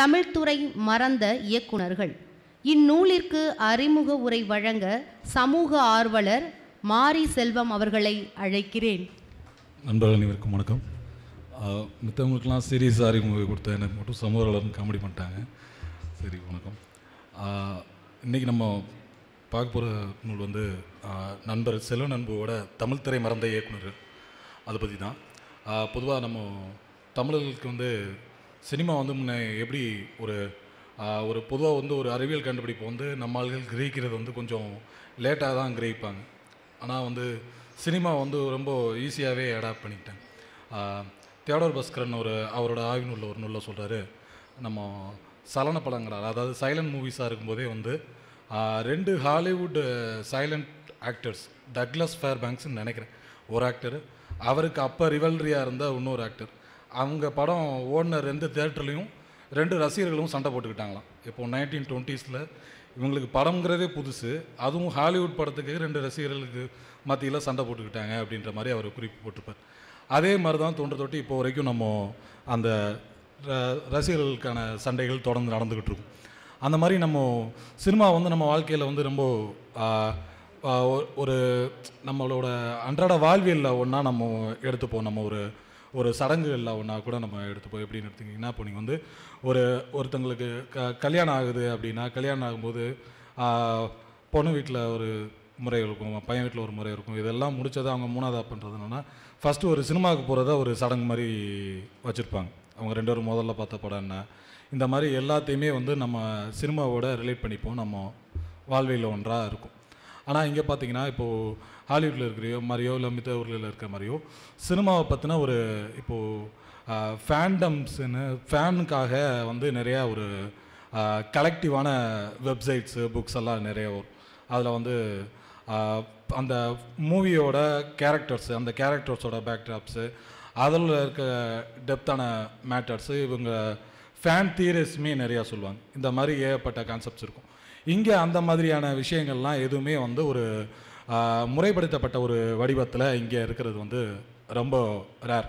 தமிழ்துறை மறந்த இயக்குநர்கள் இந்நூலிற்கு அறிமுக உரை வழங்க சமூக ஆர்வலர் மாரி செல்வம் அவர்களை அழைக்கிறேன் நண்பர்கள் அனைவருக்கும் வணக்கம் மித்தவங்களுக்கெல்லாம் சீரியஸ் அறிமுகம் கொடுத்த எனக்கு மட்டும் சமூக ஆர்வலர் காமெடி பண்ணிட்டாங்க சரி வணக்கம் இன்றைக்கி நம்ம பார்க்க போகிற நூல் வந்து நண்பர் செல்வ நண்போட தமிழ் திரை மறந்த இயக்குனர் அதை பற்றி தான் பொதுவாக நம்ம தமிழர்களுக்கு வந்து சினிமா வந்து முன்ன எப்படி ஒரு ஒரு பொதுவாக வந்து ஒரு அறிவியல் கண்டுபிடிப்பு வந்து நம்ம ஆள்கள் கிரகிக்கிறது வந்து கொஞ்சம் லேட்டாக தான் கிரகிப்பாங்க ஆனால் வந்து சினிமா வந்து ரொம்ப ஈஸியாகவே அடாப்ட் பண்ணிக்கிட்டேன் தேடோர் பஸ்கரன் ஒரு அவரோட ஆவினுள்ள ஒரு நூலில் சொல்கிறாரு நம்ம சலன படங்களால் அதாவது சைலண்ட் மூவிஸாக இருக்கும்போதே வந்து ரெண்டு Hollywood silent actors Douglas Fair பேங்க்ஸ்ன்னு நினைக்கிறேன் ஒரு ஆக்டர் அவருக்கு அப்போ ரிவல்ரியாக இருந்தால் இன்னொரு ஆக்டர் அவங்க படம் ஓடின ரெண்டு தேட்டர்லேயும் ரெண்டு ரசிகர்களும் சண்டை போட்டுக்கிட்டாங்களாம் இப்போது நைன்டீன் டுவெண்ட்டீஸில் இவங்களுக்கு படம்ங்கிறதே புதுசு அதுவும் ஹாலிவுட் படத்துக்கு ரெண்டு ரசிகர்களுக்கு மத்தியில் சண்டை போட்டுக்கிட்டாங்க அப்படின்ற மாதிரி அவர் குறிப்பு போட்டிருப்பார் அதே மாதிரி தான் தோன்ற தொட்டி இப்போ வரைக்கும் நம்ம அந்த ரசிகர்களுக்கான சண்டைகள் தொடர்ந்து நடந்துக்கிட்டு இருக்கும் அந்த மாதிரி நம்ம சினிமா வந்து நம்ம வாழ்க்கையில் வந்து ரொம்ப ஒரு நம்மளோட அன்றாட வாழ்வியலில் ஒன்றா நம்ம எடுத்துப்போம் நம்ம ஒரு ஒரு இல்லை ஒன்றா கூட நம்ம எடுத்துப்போம் எப்படின்னு எடுத்தீங்கன்னா இப்போ நீங்கள் வந்து ஒரு ஒருத்தங்களுக்கு க கல்யாணம் ஆகுது அப்படின்னா கல்யாணம் ஆகும்போது பொண்ணு வீட்டில் ஒரு முறை இருக்கும் பையன் வீட்டில் ஒரு முறை இருக்கும் இதெல்லாம் முடித்ததை அவங்க மூணாவதாக பண்ணுறது என்னென்னா ஃபஸ்ட்டு ஒரு சினிமாவுக்கு போகிறத ஒரு சடங்கு மாதிரி வச்சுருப்பாங்க அவங்க ரெண்டு பேரும் முதல்ல பார்த்த படம் என்ன இந்த மாதிரி எல்லாத்தையுமே வந்து நம்ம சினிமாவோட ரிலேட் பண்ணிப்போம் நம்ம வாழ்வியில் ஒன்றாக இருக்கும் ஆனால் இங்கே பார்த்தீங்கன்னா இப்போது ஹாலிவுட்டில் இருக்கிறையோ மாதிரியோ இல்லை மித்த ஊரில் இருக்கிற மாதிரியோ சினிமாவை பற்றின ஒரு இப்போது ஃபேண்டம்ஸ்னு ஃபேனுக்காக வந்து நிறையா ஒரு கலெக்டிவான வெப்சைட்ஸு புக்ஸ் எல்லாம் நிறைய வரும் அதில் வந்து அந்த மூவியோட கேரக்டர்ஸ் அந்த கேரக்டர்ஸோட பேக்ட்ராப்ஸு அதில் இருக்க டெப்த்தான மேட்டர்ஸு இவங்க ஃபேன் தியரிஸுமே நிறையா சொல்லுவாங்க இந்த மாதிரி ஏகப்பட்ட கான்செப்ட்ஸ் இருக்கும் இங்கே அந்த மாதிரியான விஷயங்கள்லாம் எதுவுமே வந்து ஒரு முறைப்படுத்தப்பட்ட ஒரு வடிவத்தில் இங்கே இருக்கிறது வந்து ரொம்ப ரேர்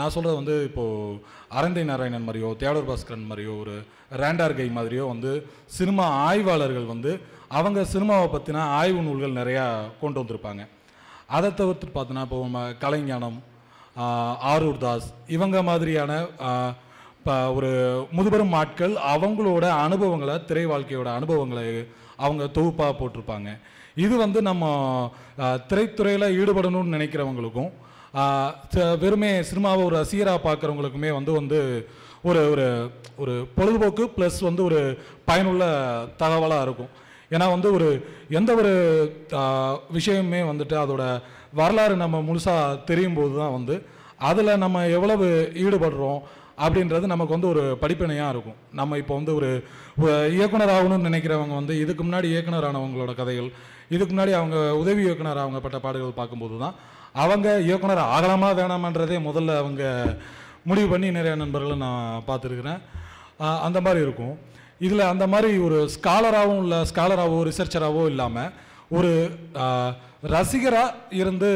நான் சொல்கிறது வந்து இப்போது அரந்தை நாராயணன் மாதிரியோ தேடூர் பாஸ்கரன் மாதிரியோ ஒரு ரேண்டார்கை மாதிரியோ வந்து சினிமா ஆய்வாளர்கள் வந்து அவங்க சினிமாவை பற்றின ஆய்வு நூல்கள் நிறையா கொண்டு வந்திருப்பாங்க அதை தவிர்த்து பார்த்தோன்னா இப்போ கலைஞானம் ஆரூர் தாஸ் இவங்க மாதிரியான இப்போ ஒரு முதுபெரும் ஆட்கள் அவங்களோட அனுபவங்களை திரை வாழ்க்கையோட அனுபவங்களை அவங்க தொகுப்பாக போட்டிருப்பாங்க இது வந்து நம்ம திரைத்துறையில் ஈடுபடணும்னு நினைக்கிறவங்களுக்கும் வெறுமே சினிமாவை ஒரு ரசிகராக பார்க்குறவங்களுக்குமே வந்து வந்து ஒரு ஒரு ஒரு பொழுதுபோக்கு ப்ளஸ் வந்து ஒரு பயனுள்ள தகவலாக இருக்கும் ஏன்னா வந்து ஒரு எந்த ஒரு விஷயமே வந்துட்டு அதோட வரலாறு நம்ம முழுசாக தெரியும் போது தான் வந்து அதில் நம்ம எவ்வளவு ஈடுபடுறோம் அப்படின்றது நமக்கு வந்து ஒரு படிப்பினையாக இருக்கும் நம்ம இப்போ வந்து ஒரு இயக்குனர் ஆகணும்னு நினைக்கிறவங்க வந்து இதுக்கு முன்னாடி இயக்குனர் ஆனவங்களோட கதைகள் இதுக்கு முன்னாடி அவங்க உதவி இயக்குனர் அவங்க பட்ட பாடல்கள் பார்க்கும்போது தான் அவங்க இயக்குனர் ஆகலாமா வேணாமான்றதே முதல்ல அவங்க முடிவு பண்ணி நிறையா நண்பர்களை நான் பார்த்துருக்குறேன் அந்த மாதிரி இருக்கும் இதில் அந்த மாதிரி ஒரு ஸ்காலராகவும் இல்லை ஸ்காலராகவோ ரிசர்ச்சராகவோ இல்லாமல் ஒரு ரசிகராக இருந்து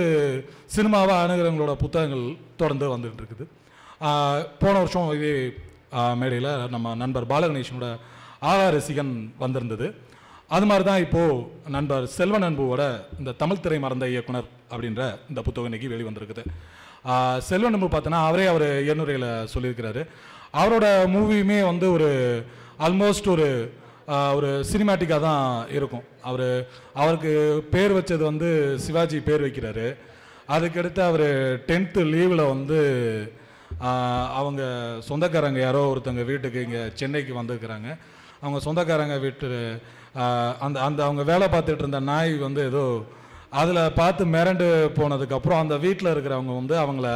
சினிமாவை அணுகிறவங்களோட புத்தகங்கள் தொடர்ந்து வந்துகிட்டு இருக்குது போன வருஷம் இதே மேடையில் நம்ம நண்பர் பாலகணேஷனோட ஆகா ரசிகன் வந்திருந்தது அது மாதிரி தான் இப்போது நண்பர் செல்வன் அன்புவோட இந்த தமிழ் திரை மறந்த இயக்குனர் அப்படின்ற இந்த புத்தகம் இன்றைக்கி வெளிவந்திருக்குது செல்வன் அன்பு பார்த்தோன்னா அவரே அவர் எண்ணுரையில் சொல்லியிருக்கிறாரு அவரோட மூவியுமே வந்து ஒரு ஆல்மோஸ்ட் ஒரு ஒரு சினிமேட்டிக்காக தான் இருக்கும் அவர் அவருக்கு பேர் வச்சது வந்து சிவாஜி பேர் வைக்கிறாரு அதுக்கடுத்து அவர் டென்த்து லீவில் வந்து அவங்க சொந்தக்காரங்க யாரோ ஒருத்தவங்க வீட்டுக்கு இங்கே சென்னைக்கு வந்திருக்கிறாங்க அவங்க சொந்தக்காரங்க வீட்டு அந்த அந்த அவங்க வேலை பார்த்துட்டு இருந்த நாய் வந்து ஏதோ அதில் பார்த்து மிரண்டு போனதுக்கப்புறம் அந்த வீட்டில் இருக்கிறவங்க வந்து அவங்கள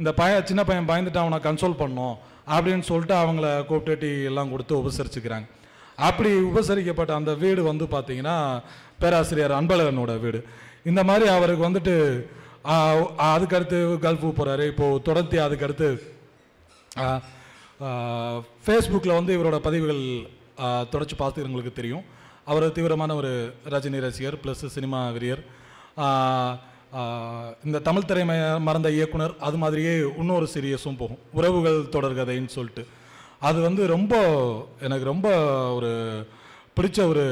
இந்த பையன் சின்ன பையன் பயந்துட்டு அவனை கன்சோல் பண்ணோம் அப்படின்னு சொல்லிட்டு அவங்கள கூப்பிட்டு எல்லாம் கொடுத்து உபசரிச்சுக்கிறாங்க அப்படி உபசரிக்கப்பட்ட அந்த வீடு வந்து பார்த்திங்கன்னா பேராசிரியர் அன்பழகனோட வீடு இந்த மாதிரி அவருக்கு வந்துட்டு அதுக்கடுத்து கல்ஃபு போகிறாரு இப்போது தொடர்ந்து அதுக்கடுத்து ஃபேஸ்புக்கில் வந்து இவரோட பதிவுகள் தொடச்சி பார்த்து தெரியும் அவர் தீவிரமான ஒரு ரஜினி ரசிகர் ப்ளஸ் சினிமா விரியர் இந்த தமிழ் திரை மறந்த இயக்குனர் அது மாதிரியே இன்னொரு சீரியஸும் போகும் உறவுகள் தொடர்கதைன்னு சொல்லிட்டு அது வந்து ரொம்ப எனக்கு ரொம்ப ஒரு பிடிச்ச ஒரு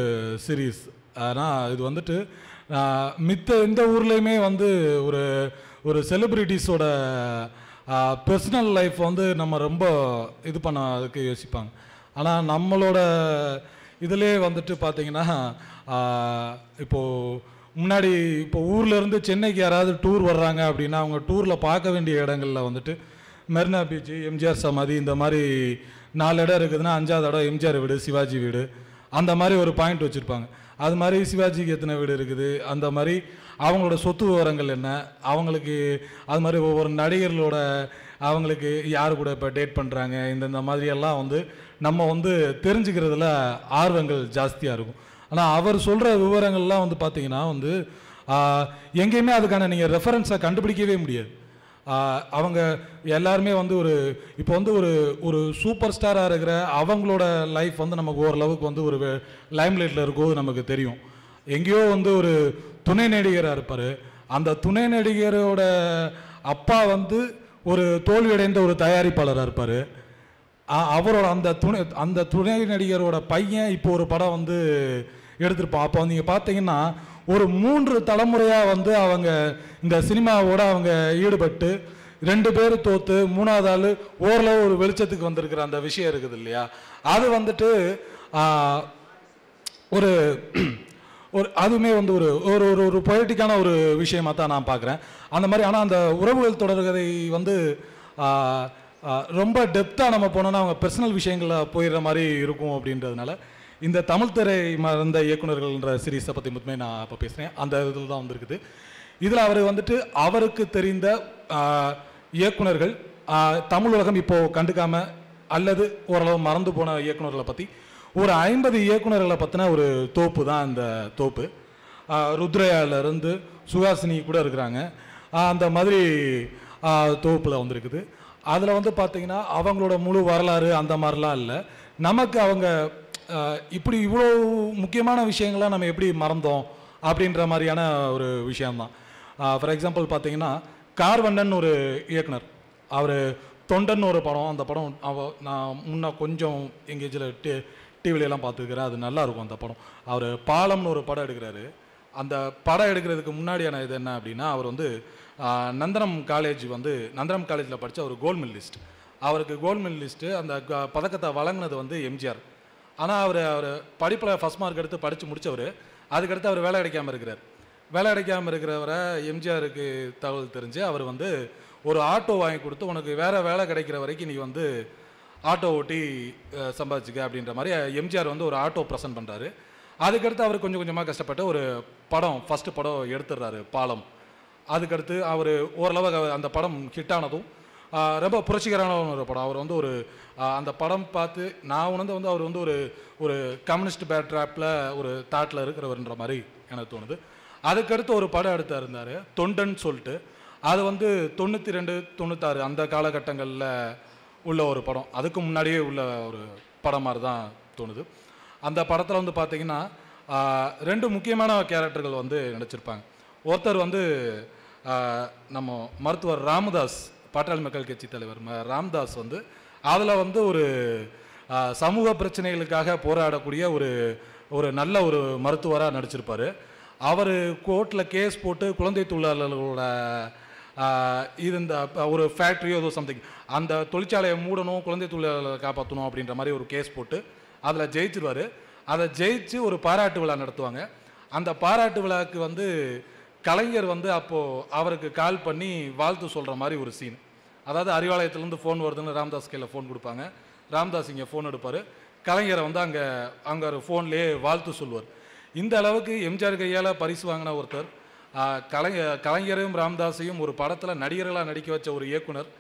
சீரீஸ் ஆனால் இது வந்துட்டு மித்த எந்த ஊர்லேயுமே வந்து ஒரு ஒரு செலிப்ரிட்டிஸோட பர்சனல் லைஃப் வந்து நம்ம ரொம்ப இது பண்ண அதுக்கு யோசிப்பாங்க ஆனால் நம்மளோட இதிலே வந்துட்டு பார்த்தீங்கன்னா இப்போது முன்னாடி இப்போ ஊர்லேருந்து சென்னைக்கு யாராவது டூர் வர்றாங்க அப்படின்னா அவங்க டூரில் பார்க்க வேண்டிய இடங்களில் வந்துட்டு மெரினா பீச் எம்ஜிஆர் சமாதி இந்த மாதிரி நாலு இடம் இருக்குதுன்னா அஞ்சாவது இடம் எம்ஜிஆர் வீடு சிவாஜி வீடு அந்த மாதிரி ஒரு பாயிண்ட் வச்சுருப்பாங்க அது மாதிரி சிவாஜிக்கு எத்தனை வீடு இருக்குது அந்த மாதிரி அவங்களோட சொத்து விவரங்கள் என்ன அவங்களுக்கு அது மாதிரி ஒவ்வொரு நடிகர்களோட அவங்களுக்கு யார் கூட இப்போ டேட் பண்ணுறாங்க இந்தந்த மாதிரியெல்லாம் வந்து நம்ம வந்து தெரிஞ்சுக்கிறதுல ஆர்வங்கள் ஜாஸ்தியாக இருக்கும் ஆனால் அவர் சொல்கிற விவரங்கள்லாம் வந்து பார்த்திங்கன்னா வந்து எங்கேயுமே அதுக்கான நீங்கள் ரெஃபரன்ஸை கண்டுபிடிக்கவே முடியாது அவங்க எல்லாருமே வந்து ஒரு இப்போ வந்து ஒரு ஒரு சூப்பர் ஸ்டாராக இருக்கிற அவங்களோட லைஃப் வந்து நமக்கு ஓரளவுக்கு வந்து ஒரு லைம்லைட்டில் இருக்கோது நமக்கு தெரியும் எங்கேயோ வந்து ஒரு துணை நடிகராக இருப்பார் அந்த துணை நடிகரோட அப்பா வந்து ஒரு தோல்வியடைந்த ஒரு தயாரிப்பாளராக இருப்பார் அவரோட அந்த துணை அந்த துணை நடிகரோட பையன் இப்போ ஒரு படம் வந்து எடுத்திருப்பான் அப்போ நீங்கள் பார்த்தீங்கன்னா ஒரு மூன்று தலைமுறையாக வந்து அவங்க இந்த சினிமாவோட அவங்க ஈடுபட்டு ரெண்டு பேர் தோற்று மூணாவது ஆள் ஓரளவு ஒரு வெளிச்சத்துக்கு வந்திருக்கிற அந்த விஷயம் இருக்குது இல்லையா அது வந்துட்டு ஒரு ஒரு அதுவுமே வந்து ஒரு ஒரு ஒரு ஒரு பொலிட்டிக்கான ஒரு விஷயமாக தான் நான் பார்க்குறேன் அந்த மாதிரி ஆனால் அந்த உறவுகள் தொடர்கதை வந்து ரொம்ப டெப்த்தாக நம்ம போனோம்னா அவங்க பர்சனல் விஷயங்களில் போயிடுற மாதிரி இருக்கும் அப்படின்றதுனால இந்த தமிழ் திரை மறந்த இயக்குநர்கள்ன்ற சீரீஸை பற்றி மட்டுமே நான் இப்போ பேசுகிறேன் அந்த இதில் தான் வந்திருக்குது இதில் அவர் வந்துட்டு அவருக்கு தெரிந்த இயக்குநர்கள் தமிழ் உலகம் இப்போது கண்டுக்காமல் அல்லது ஓரளவு மறந்து போன இயக்குநர்களை பற்றி ஒரு ஐம்பது இயக்குநர்களை பற்றின ஒரு தோப்பு தான் அந்த தோப்பு ருத்ரையாவிலேருந்து சுகாசினி கூட இருக்கிறாங்க அந்த மாதிரி தொகுப்பில் வந்திருக்குது அதில் வந்து பார்த்திங்கன்னா அவங்களோட முழு வரலாறு அந்த மாதிரிலாம் இல்லை நமக்கு அவங்க இப்படி இவ்வளோ முக்கியமான விஷயங்கள்லாம் நம்ம எப்படி மறந்தோம் அப்படின்ற மாதிரியான ஒரு விஷயம்தான் ஃபார் எக்ஸாம்பிள் பார்த்தீங்கன்னா கார்வண்டன் ஒரு இயக்குனர் அவர் தொண்டன் ஒரு படம் அந்த படம் அவ நான் முன்னே கொஞ்சம் எங்கேஜில் டி டிவிலெலாம் பார்த்துருக்குறேன் அது நல்லாயிருக்கும் அந்த படம் அவர் பாலம்னு ஒரு படம் எடுக்கிறாரு அந்த படம் எடுக்கிறதுக்கு முன்னாடியான இது என்ன அப்படின்னா அவர் வந்து நந்தனம் காலேஜ் வந்து நந்தனம் காலேஜில் படித்த ஒரு கோல்ட் மெடலிஸ்ட் அவருக்கு கோல்டு மெடலிஸ்ட்டு அந்த பதக்கத்தை வழங்கினது வந்து எம்ஜிஆர் ஆனால் அவர் அவர் படிப்பில் ஃபஸ்ட் மார்க் எடுத்து படித்து முடித்தவர் அதுக்கடுத்து அவர் வேலை கிடைக்காமல் இருக்கிறார் வேலை கிடைக்காமல் இருக்கிறவரை எம்ஜிஆருக்கு தகவல் தெரிஞ்சு அவர் வந்து ஒரு ஆட்டோ வாங்கி கொடுத்து உனக்கு வேறு வேலை கிடைக்கிற வரைக்கும் நீ வந்து ஆட்டோ ஓட்டி சம்பாதிச்சுக்க அப்படின்ற மாதிரி எம்ஜிஆர் வந்து ஒரு ஆட்டோ ப்ரெசன்ட் பண்ணுறாரு அதுக்கடுத்து அவர் கொஞ்சம் கொஞ்சமாக கஷ்டப்பட்டு ஒரு படம் ஃபஸ்ட்டு படம் எடுத்துடுறாரு பாலம் அதுக்கடுத்து அவர் ஓரளவு அந்த படம் ஹிட்டானதும் ரொம்ப புரட்சிகரமான ஒரு படம் அவர் வந்து ஒரு அந்த படம் பார்த்து நான் உணர்ந்து வந்து அவர் வந்து ஒரு ஒரு கம்யூனிஸ்ட் பேட்ராப்பில் ஒரு தாட்டில் இருக்கிறவர்ன்ற மாதிரி எனக்கு தோணுது அதுக்கடுத்து ஒரு படம் எடுத்தார் இருந்தார் தொண்டன் சொல்லிட்டு அது வந்து தொண்ணூற்றி ரெண்டு தொண்ணூத்தாறு அந்த காலகட்டங்களில் உள்ள ஒரு படம் அதுக்கு முன்னாடியே உள்ள ஒரு படம் மாதிரி தான் தோணுது அந்த படத்தில் வந்து பார்த்திங்கன்னா ரெண்டு முக்கியமான கேரக்டர்கள் வந்து நடிச்சிருப்பாங்க ஒருத்தர் வந்து நம்ம மருத்துவர் ராமதாஸ் பாட்டாளி மக்கள் கட்சி தலைவர் ராம்தாஸ் வந்து அதில் வந்து ஒரு சமூக பிரச்சனைகளுக்காக போராடக்கூடிய ஒரு ஒரு நல்ல ஒரு மருத்துவராக நடிச்சிருப்பார் அவர் கோர்ட்டில் கேஸ் போட்டு குழந்தை தொழிலாளர்களோட இது இந்த ஒரு ஃபேக்ட்ரியோ ஏதோ சம்திங் அந்த தொழிற்சாலையை மூடணும் குழந்தை தொழிலாளர்களை காப்பாற்றணும் அப்படின்ற மாதிரி ஒரு கேஸ் போட்டு அதில் ஜெயிச்சிருவார் அதை ஜெயிச்சு ஒரு பாராட்டு விழா நடத்துவாங்க அந்த பாராட்டு விழாவுக்கு வந்து கலைஞர் வந்து அப்போது அவருக்கு கால் பண்ணி வாழ்த்து சொல்கிற மாதிரி ஒரு சீன் அதாவது அறிவாலயத்துலேருந்து ஃபோன் வருதுன்னு ராம்தாஸ் கையில் ஃபோன் கொடுப்பாங்க ராம்தாஸ் இங்கே ஃபோன் எடுப்பார் கலைஞரை வந்து அங்கே அங்கே ஒரு ஃபோன்லேயே வாழ்த்து சொல்லுவார் இந்த அளவுக்கு எம்ஜிஆர் கையால் பரிசு வாங்கின ஒருத்தர் கலைஞ கலைஞரையும் ராம்தாஸையும் ஒரு படத்தில் நடிகர்களாக நடிக்க வச்ச ஒரு இயக்குனர்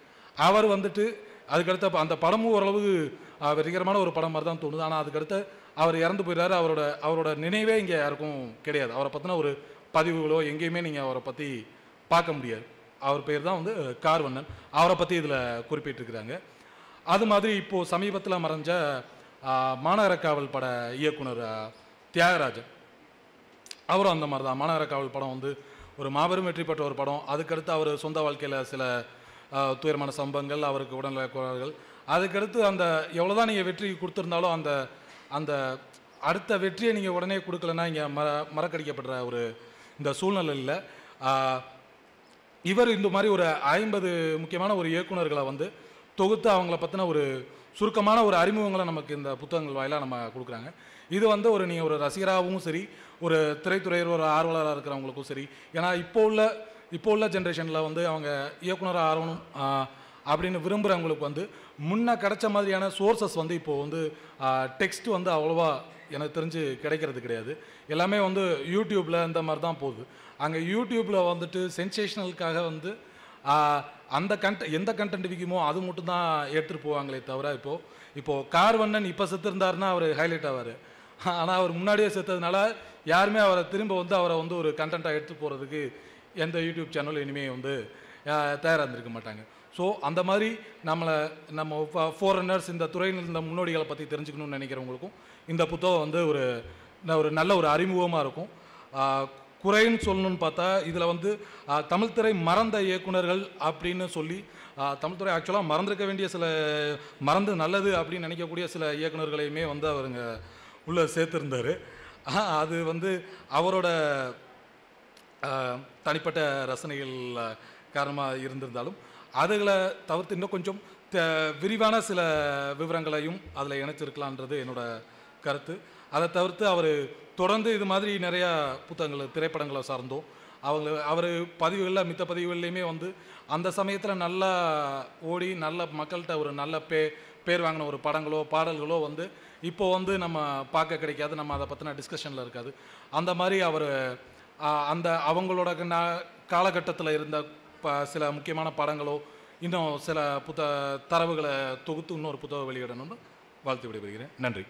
அவர் வந்துட்டு அதுக்கடுத்து அப்போ அந்த படமும் ஓரளவுக்கு வெற்றிகரமான ஒரு படம் மாதிரி தான் தோணுது ஆனால் அதுக்கடுத்து அவர் இறந்து போயிடாரு அவரோட அவரோட நினைவே இங்கே யாருக்கும் கிடையாது அவரை பற்றின ஒரு பதிவுகளோ எங்கேயுமே நீங்கள் அவரை பற்றி பார்க்க முடியாது அவர் பேர் தான் வந்து கார்வண்ணன் அவரை பற்றி இதில் குறிப்பிட்டிருக்கிறாங்க அது மாதிரி இப்போது சமீபத்தில் மறைஞ்ச மாநகர காவல் பட இயக்குனர் தியாகராஜன் அவரும் அந்த மாதிரி தான் மாநகர காவல் படம் வந்து ஒரு மாபெரும் வெற்றி பெற்ற ஒரு படம் அதுக்கடுத்து அவர் சொந்த வாழ்க்கையில் சில துயரமான சம்பங்கள் அவருக்கு உடல்நல கோளாறுகள் அதுக்கடுத்து அந்த எவ்வளோ தான் நீங்கள் வெற்றி கொடுத்துருந்தாலும் அந்த அந்த அடுத்த வெற்றியை நீங்கள் உடனே கொடுக்கலன்னா இங்கே ம மறக்கடிக்கப்படுற ஒரு இந்த சூழ்நிலையில் இவர் இந்த மாதிரி ஒரு ஐம்பது முக்கியமான ஒரு இயக்குநர்களை வந்து தொகுத்து அவங்கள பற்றின ஒரு சுருக்கமான ஒரு அறிமுகங்களை நமக்கு இந்த புத்தகங்கள் வாயிலாக நம்ம கொடுக்குறாங்க இது வந்து ஒரு நீங்கள் ஒரு ரசிகராகவும் சரி ஒரு திரைத்துறையர் ஒரு ஆர்வலராக இருக்கிறவங்களுக்கும் சரி ஏன்னா இப்போ உள்ள இப்போ உள்ள ஜென்ரேஷனில் வந்து அவங்க இயக்குனராக ஆகணும் அப்படின்னு விரும்புகிறவங்களுக்கு வந்து முன்னே கிடைச்ச மாதிரியான சோர்சஸ் வந்து இப்போது வந்து டெக்ஸ்ட் வந்து அவ்வளோவா எனக்கு தெரிஞ்சு கிடைக்கிறது கிடையாது எல்லாமே வந்து யூடியூப்பில் இந்த மாதிரி தான் போகுது அங்கே யூடியூப்பில் வந்துட்டு சென்சேஷனலுக்காக வந்து அந்த கண்ட் எந்த கண்டென்ட் விற்குமோ அது மட்டும் தான் எடுத்துகிட்டு போவாங்களே தவிர இப்போது இப்போது கார்வண்ணன் இப்போ செத்துருந்தாருன்னா அவர் ஹைலைட் ஆவார் ஆனால் அவர் முன்னாடியே செத்ததுனால யாருமே அவரை திரும்ப வந்து அவரை வந்து ஒரு கண்டென்ட்டாக எடுத்து போகிறதுக்கு எந்த யூடியூப் சேனலும் இனிமேல் வந்து தயாராக இருந்திருக்க மாட்டாங்க ஸோ அந்த மாதிரி நம்மளை நம்ம ஃபோரனர்ஸ் இந்த துறையில் இருந்த முன்னோடிகளை பற்றி தெரிஞ்சுக்கணும்னு நினைக்கிறவங்களுக்கும் இந்த புத்தகம் வந்து ஒரு ஒரு நல்ல ஒரு அறிமுகமாக இருக்கும் குறைன்னு சொல்லணும்னு பார்த்தா இதில் வந்து தமிழ் மறந்த இயக்குனர்கள் அப்படின்னு சொல்லி தமிழ்துறை ஆக்சுவலாக மறந்துருக்க வேண்டிய சில மறந்து நல்லது அப்படின்னு நினைக்கக்கூடிய சில இயக்குனர்களையுமே வந்து அவருங்க உள்ளே சேர்த்துருந்தார் அது வந்து அவரோட தனிப்பட்ட ரசனைகள் காரணமாக இருந்திருந்தாலும் அதுகளை தவிர்த்து இன்னும் கொஞ்சம் விரிவான சில விவரங்களையும் அதில் இணைச்சிருக்கலான்றது என்னோடய கருத்து அதை தவிர்த்து அவர் தொடர்ந்து இது மாதிரி நிறையா புத்தகங்கள் திரைப்படங்களை சார்ந்தோம் அவங்க அவர் பதிவுகளில் மித்த பதிவுகள்லையுமே வந்து அந்த சமயத்தில் நல்லா ஓடி நல்ல மக்கள்கிட்ட ஒரு நல்ல பே பேர் வாங்கின ஒரு படங்களோ பாடல்களோ வந்து இப்போ வந்து நம்ம பார்க்க கிடைக்காது நம்ம அதை பற்றின டிஸ்கஷனில் இருக்காது அந்த மாதிரி அவர் அந்த அவங்களோட காலகட்டத்தில் இருந்த ப சில முக்கியமான படங்களோ இன்னும் சில புத்த தரவுகளை தொகுத்து இன்னொரு புத்தகம் வெளியிடணும்னு வாழ்த்து விடைபெறுகிறேன் நன்றி